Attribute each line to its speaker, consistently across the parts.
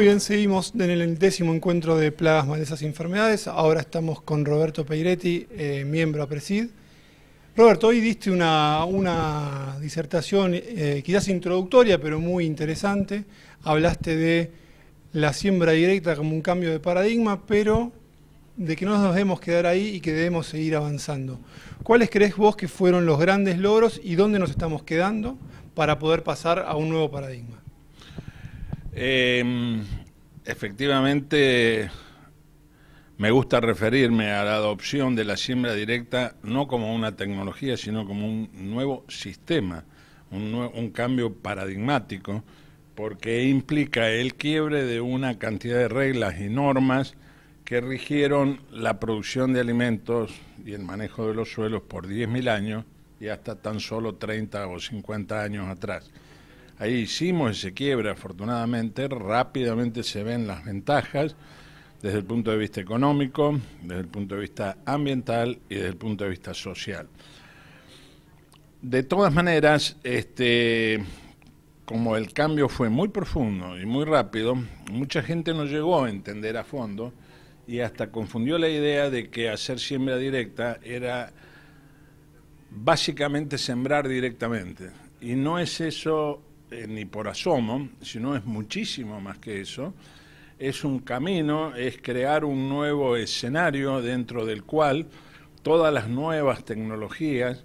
Speaker 1: Muy bien, seguimos en el décimo encuentro de plasma de esas enfermedades. Ahora estamos con Roberto Peiretti, eh, miembro a Presid. Roberto, hoy diste una, disertación eh, quizás introductoria, pero muy interesante. Hablaste de la siembra directa como un cambio de paradigma, pero de que no nos debemos quedar ahí y que debemos seguir avanzando. ¿Cuáles crees vos que fueron los grandes logros y dónde nos estamos quedando para poder pasar a un nuevo paradigma?
Speaker 2: Em, efectivamente, me gusta referirme a la adopción de la siembra directa no como una tecnología, sino como un nuevo sistema, un, un cambio paradigmático, porque implica el quiebre de una cantidad de reglas y normas que rigieron la producción de alimentos y el manejo de los suelos por 10.000 años y hasta tan solo 30 o 50 años atrás. Ahí hicimos ese quiebra, afortunadamente, rápidamente se ven las ventajas desde el punto de vista económico, desde el punto de vista ambiental y desde el punto de vista social. De todas maneras, este, como el cambio fue muy profundo y muy rápido, mucha gente no llegó a entender a fondo y hasta confundió la idea de que hacer siembra directa era básicamente sembrar directamente. Y no es eso eh, ni por asomo, sino es muchísimo más que eso, es un camino, es crear un nuevo escenario dentro del cual todas las nuevas tecnologías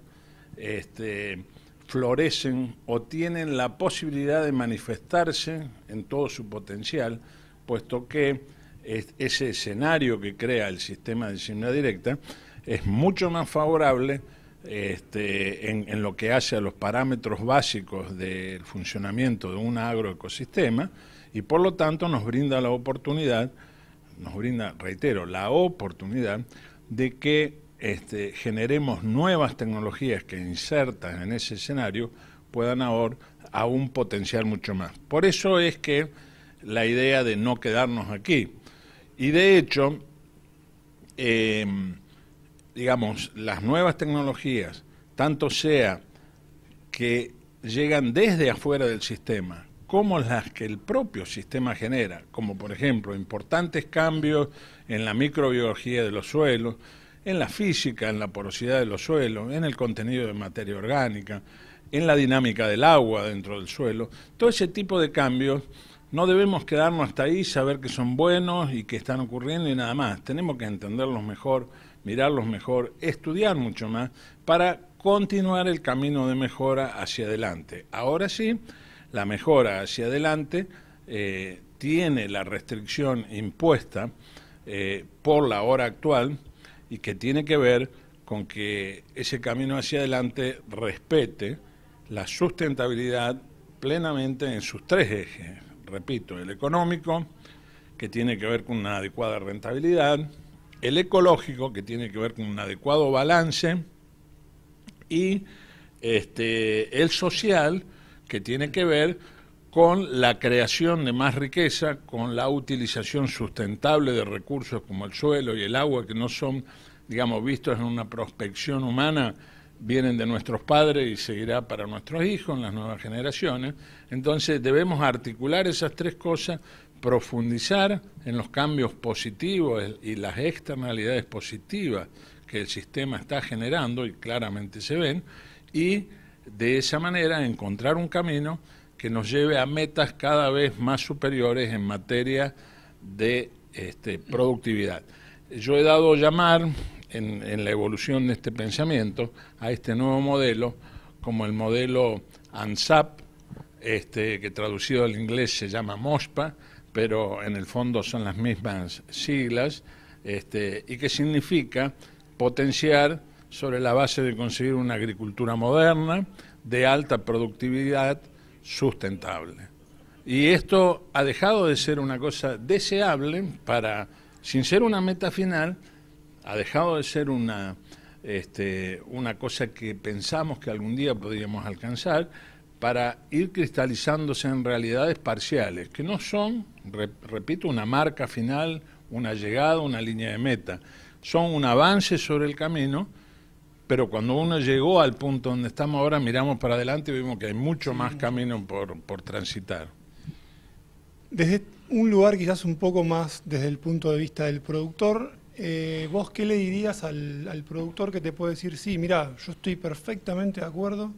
Speaker 2: este, florecen o tienen la posibilidad de manifestarse en todo su potencial, puesto que ese escenario que crea el sistema de signa directa es mucho más favorable este, en, lo que hace a los parámetros básicos del funcionamiento de un agroecosistema y por lo tanto nos brinda la oportunidad, nos brinda, reitero, la oportunidad de que este, generemos nuevas tecnologías que insertas en ese escenario puedan ahora aún potenciar mucho más. Por eso es que la idea de no quedarnos aquí. Y de hecho, em, digamos, las nuevas tecnologías, tanto sea que llegan desde afuera del sistema, como las que el propio sistema genera, como por ejemplo importantes cambios en la microbiología de los suelos, en la física, en la porosidad de los suelos, en el contenido de materia orgánica, en la dinámica del agua dentro del suelo, todo ese tipo de cambios no debemos quedarnos hasta ahí, saber que son buenos y que están ocurriendo y nada más, tenemos que entenderlos mejor mirarlos mejor, estudiar mucho más para continuar el camino de mejora hacia adelante. Ahora sí, la mejora hacia adelante eh, tiene la restricción impuesta eh, por la hora actual y que tiene que ver con que ese camino hacia adelante respete la sustentabilidad plenamente en sus tres ejes. Repito, el económico, que tiene que ver con una adecuada rentabilidad, el ecológico, que tiene que ver con un adecuado balance, y este, el social, que tiene que ver con la creación de más riqueza, con la utilización sustentable de recursos como el suelo y el agua, que no son, digamos, vistos en una prospección humana, vienen de nuestros padres y seguirá para nuestros hijos, en las nuevas generaciones. Entonces debemos articular esas tres cosas profundizar en los cambios positivos y las externalidades positivas que el sistema está generando y claramente se ven, y de esa manera encontrar un camino que nos lleve a metas cada vez más superiores en materia de este, productividad. Yo he dado llamar en, la evolución de este pensamiento a este nuevo modelo como el modelo ANSAP, este, que traducido al inglés se llama MOSPA, pero en el fondo son las mismas siglas, este, y que significa potenciar sobre la base de conseguir una agricultura moderna, de alta productividad, sustentable. Y esto ha dejado de ser una cosa deseable para, sin ser una meta final, ha dejado de ser una, este, una cosa que pensamos que algún día podríamos alcanzar para ir cristalizándose en realidades parciales, que no son repito, una marca final, una llegada, una línea de meta. Son un avance sobre el camino, pero cuando uno llegó al punto donde estamos ahora, miramos para adelante y vimos que hay mucho más camino por, transitar.
Speaker 1: Desde un lugar quizás un poco más desde el punto de vista del productor, eh, ¿vos qué le dirías al, al, productor que te puede decir, sí, mira, yo estoy perfectamente de acuerdo,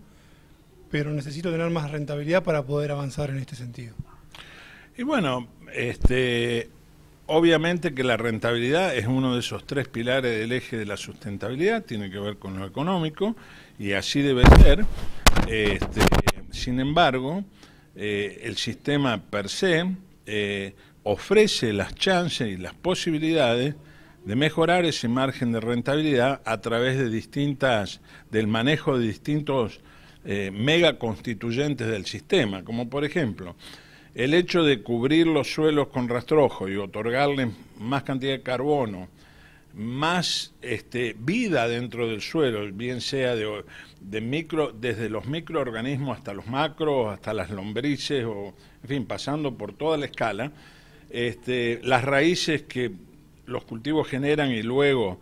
Speaker 1: pero necesito tener más rentabilidad para poder avanzar en este sentido?
Speaker 2: Y bueno, este, obviamente que la rentabilidad es uno de esos tres pilares del eje de la sustentabilidad, tiene que ver con lo económico y así debe ser. Este, sin embargo, eh, el sistema per se eh, ofrece las chances y las posibilidades de mejorar ese margen de rentabilidad a través de distintas, del manejo de distintos eh, megaconstituyentes mega del sistema, como por ejemplo el hecho de cubrir los suelos con rastrojo y otorgarles más cantidad de carbono, más este, vida dentro del suelo, bien sea de, micro, desde los microorganismos hasta los macros, hasta las lombrices, o, en fin, pasando por toda la escala, este, las raíces que los cultivos generan y luego,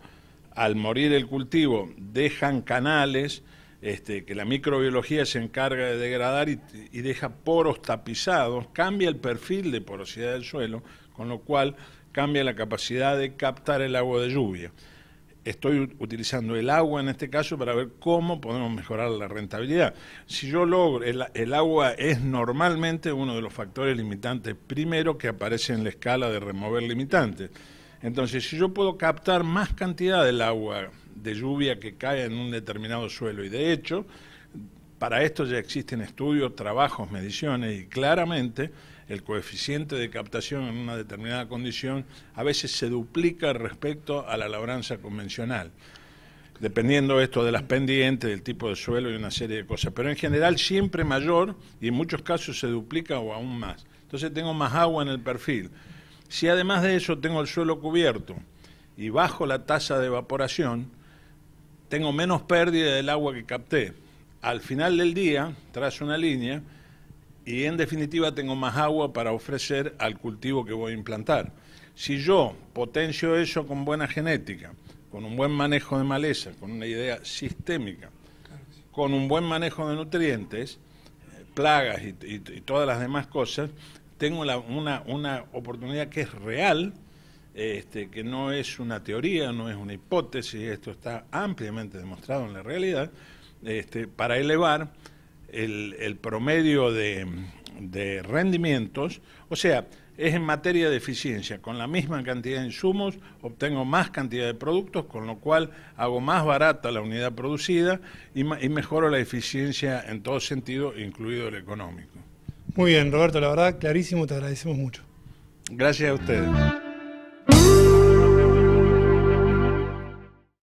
Speaker 2: al morir el cultivo, dejan canales, este, que la microbiología se encarga de degradar y, deja poros tapizados, cambia el perfil de porosidad del suelo, con lo cual cambia la capacidad de captar el agua de lluvia. Estoy utilizando el agua en este caso para ver cómo podemos mejorar la rentabilidad. Si yo logro, el agua es normalmente uno de los factores limitantes primero que aparece en la escala de remover limitantes. Entonces, si yo puedo captar más cantidad del agua de lluvia que cae en un determinado suelo. Y de hecho, para esto ya existen estudios, trabajos, mediciones y claramente el coeficiente de captación en una determinada condición a veces se duplica respecto a la labranza convencional, dependiendo esto de las pendientes, del tipo de suelo y una serie de cosas, pero en general siempre mayor y en muchos casos se duplica o aún más. Entonces tengo más agua en el perfil. Si además de eso tengo el suelo cubierto y bajo la tasa de evaporación, tengo menos pérdida del agua que capté. Al final del día, trazo una línea y en definitiva tengo más agua para ofrecer al cultivo que voy a implantar. Si yo potencio eso con buena genética, con un buen manejo de maleza, con una idea sistémica, con un buen manejo de nutrientes, plagas y, todas las demás cosas, tengo una, una oportunidad que es real este, que no es una teoría, no es una hipótesis, esto está ampliamente demostrado en la realidad, este, para elevar el, promedio de, rendimientos, o sea, es en materia de eficiencia, con la misma cantidad de insumos obtengo más cantidad de productos, con lo cual hago más barata la unidad producida y, y mejoro la eficiencia en todo sentido, incluido el económico.
Speaker 1: Muy bien, Roberto, la verdad, clarísimo, te agradecemos mucho.
Speaker 2: Gracias a ustedes.